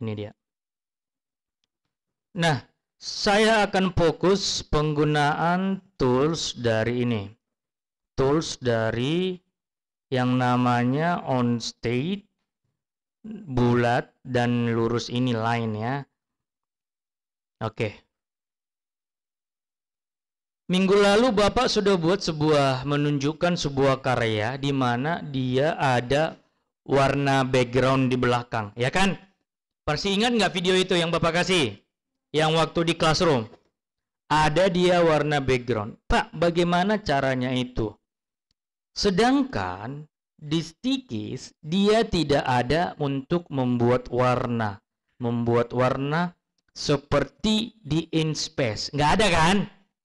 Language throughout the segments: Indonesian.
Ini dia. Nah, saya akan fokus penggunaan tools dari ini. Tools dari yang namanya on state bulat dan lurus ini line ya. Oke. Minggu lalu Bapak sudah buat sebuah menunjukkan sebuah karya di mana dia ada warna background di belakang, ya kan? Persi ingat nggak video itu yang Bapak kasih? Yang waktu di classroom. Ada dia warna background. Pak, bagaimana caranya itu? Sedangkan di stikis dia tidak ada untuk membuat warna. Membuat warna seperti di in space Nggak ada kan?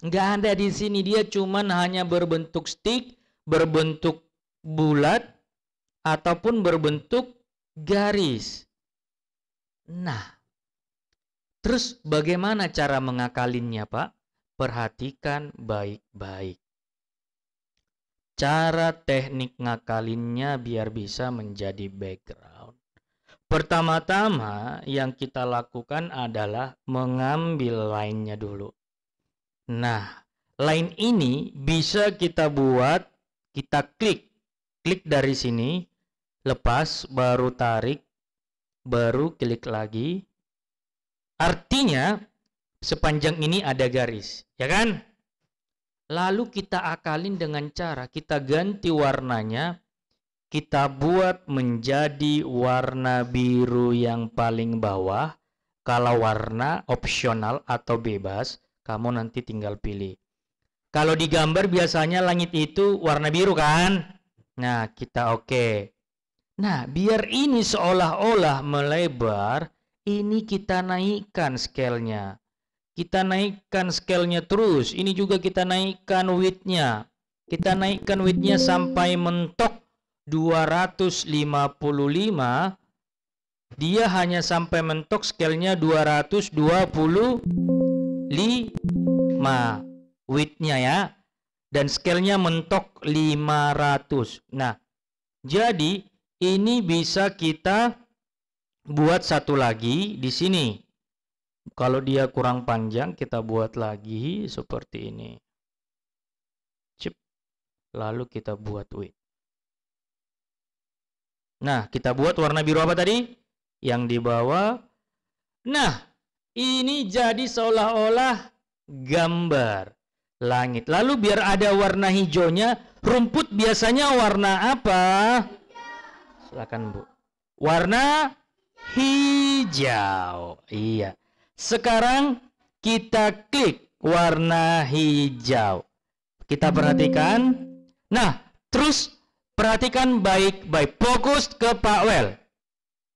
Nggak ada di sini. Dia cuman hanya berbentuk stick, berbentuk bulat, ataupun berbentuk garis. Nah, terus bagaimana cara mengakalinnya, Pak? Perhatikan baik-baik. Cara teknik ngakalinnya biar bisa menjadi background. Pertama-tama yang kita lakukan adalah mengambil lainnya dulu. Nah, line ini bisa kita buat, kita klik. Klik dari sini, lepas, baru tarik, baru klik lagi. Artinya sepanjang ini ada garis, ya kan? Lalu kita akalin dengan cara kita ganti warnanya, kita buat menjadi warna biru yang paling bawah. Kalau warna opsional atau bebas, kamu nanti tinggal pilih. Kalau digambar biasanya langit itu warna biru kan? Nah, kita oke. Okay. Nah, biar ini seolah-olah melebar, ini kita naikkan scale-nya. Kita naikkan scale-nya terus. Ini juga kita naikkan width-nya. Kita naikkan width-nya sampai mentok 255. Dia hanya sampai mentok scale-nya 225 width-nya ya. Dan scale-nya mentok 500. Nah, jadi ini bisa kita buat satu lagi di sini. Kalau dia kurang panjang, kita buat lagi seperti ini. Cip. Lalu kita buat width. Nah, kita buat warna biru apa tadi? Yang di bawah. Nah, ini jadi seolah-olah gambar langit. Lalu biar ada warna hijaunya, rumput biasanya warna apa? Silakan Bu. Warna hijau. Iya. Sekarang kita klik warna hijau. Kita perhatikan. Nah, terus perhatikan baik-baik. Fokus ke Pak Wel.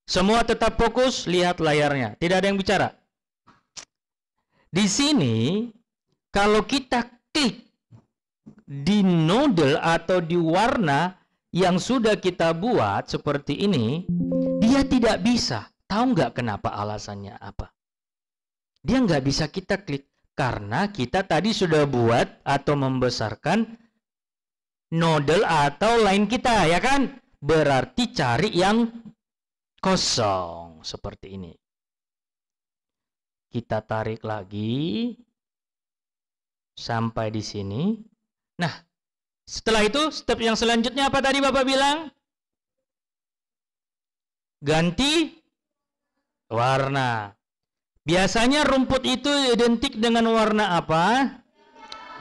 Semua tetap fokus, lihat layarnya. Tidak ada yang bicara. Di sini, kalau kita klik di noodle atau di warna, yang sudah kita buat seperti ini, dia tidak bisa. Tahu nggak kenapa alasannya apa? Dia nggak bisa kita klik karena kita tadi sudah buat atau membesarkan nodel atau line kita, ya kan? Berarti cari yang kosong seperti ini. Kita tarik lagi sampai di sini. Nah, setelah itu, step yang selanjutnya apa tadi Bapak bilang? Ganti warna. Biasanya rumput itu identik dengan warna apa?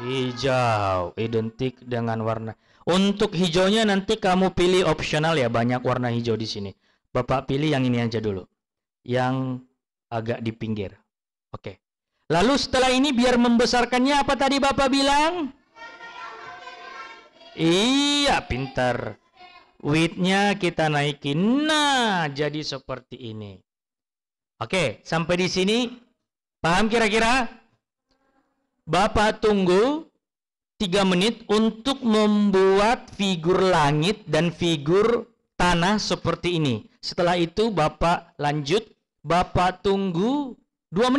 Hijau, identik dengan warna. Untuk hijaunya nanti kamu pilih opsional ya, banyak warna hijau di sini. Bapak pilih yang ini aja dulu. Yang agak di pinggir. Oke. Lalu setelah ini biar membesarkannya apa tadi Bapak bilang? Iya, pintar. Widthnya kita naikin. Nah, jadi seperti ini. Oke, sampai di sini. Paham kira-kira? Bapak tunggu 3 menit untuk membuat figur langit dan figur tanah seperti ini. Setelah itu Bapak lanjut. Bapak tunggu 2 menit.